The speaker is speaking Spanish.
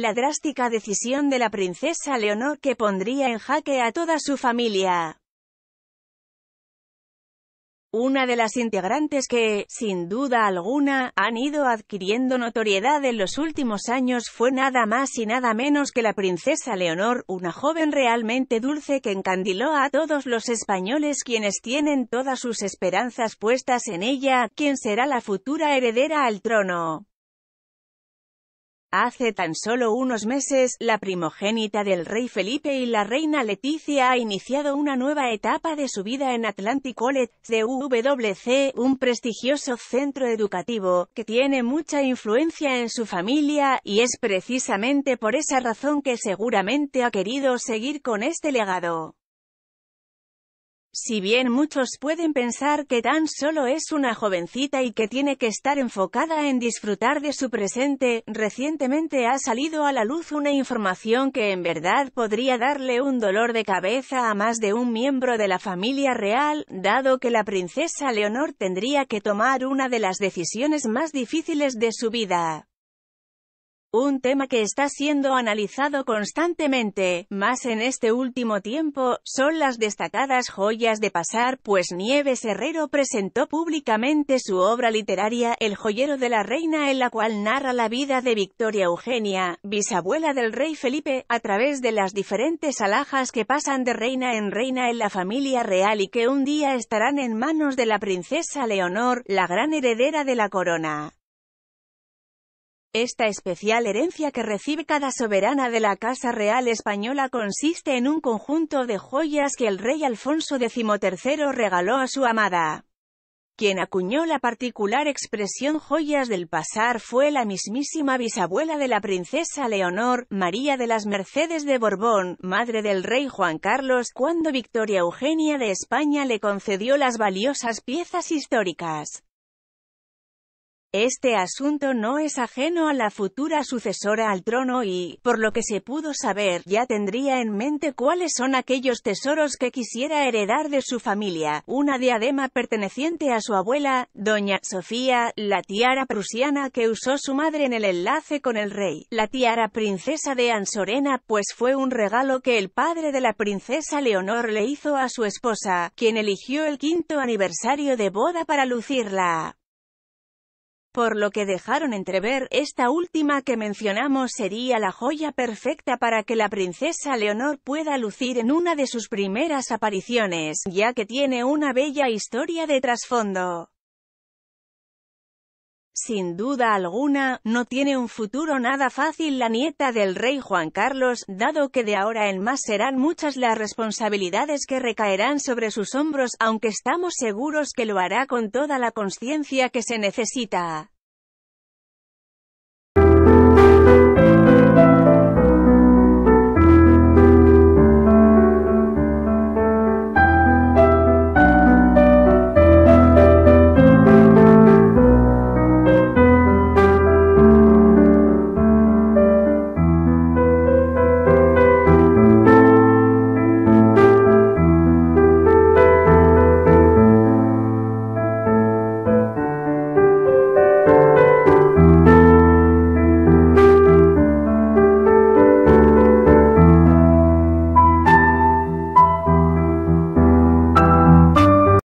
la drástica decisión de la princesa Leonor que pondría en jaque a toda su familia. Una de las integrantes que, sin duda alguna, han ido adquiriendo notoriedad en los últimos años fue nada más y nada menos que la princesa Leonor, una joven realmente dulce que encandiló a todos los españoles quienes tienen todas sus esperanzas puestas en ella, quien será la futura heredera al trono. Hace tan solo unos meses, la primogénita del rey Felipe y la reina Leticia ha iniciado una nueva etapa de su vida en Atlantic College, CWC, un prestigioso centro educativo, que tiene mucha influencia en su familia, y es precisamente por esa razón que seguramente ha querido seguir con este legado. Si bien muchos pueden pensar que tan solo es una jovencita y que tiene que estar enfocada en disfrutar de su presente, recientemente ha salido a la luz una información que en verdad podría darle un dolor de cabeza a más de un miembro de la familia real, dado que la princesa Leonor tendría que tomar una de las decisiones más difíciles de su vida. Un tema que está siendo analizado constantemente, más en este último tiempo, son las destacadas joyas de pasar, pues Nieves Herrero presentó públicamente su obra literaria El joyero de la reina en la cual narra la vida de Victoria Eugenia, bisabuela del rey Felipe, a través de las diferentes alhajas que pasan de reina en reina en la familia real y que un día estarán en manos de la princesa Leonor, la gran heredera de la corona. Esta especial herencia que recibe cada soberana de la Casa Real Española consiste en un conjunto de joyas que el rey Alfonso XIII regaló a su amada. Quien acuñó la particular expresión joyas del pasar fue la mismísima bisabuela de la princesa Leonor, María de las Mercedes de Borbón, madre del rey Juan Carlos, cuando Victoria Eugenia de España le concedió las valiosas piezas históricas. Este asunto no es ajeno a la futura sucesora al trono y, por lo que se pudo saber, ya tendría en mente cuáles son aquellos tesoros que quisiera heredar de su familia, una diadema perteneciente a su abuela, doña Sofía, la tiara prusiana que usó su madre en el enlace con el rey, la tiara princesa de Ansorena, pues fue un regalo que el padre de la princesa Leonor le hizo a su esposa, quien eligió el quinto aniversario de boda para lucirla por lo que dejaron entrever, esta última que mencionamos sería la joya perfecta para que la princesa Leonor pueda lucir en una de sus primeras apariciones, ya que tiene una bella historia de trasfondo. Sin duda alguna, no tiene un futuro nada fácil la nieta del rey Juan Carlos, dado que de ahora en más serán muchas las responsabilidades que recaerán sobre sus hombros, aunque estamos seguros que lo hará con toda la conciencia que se necesita.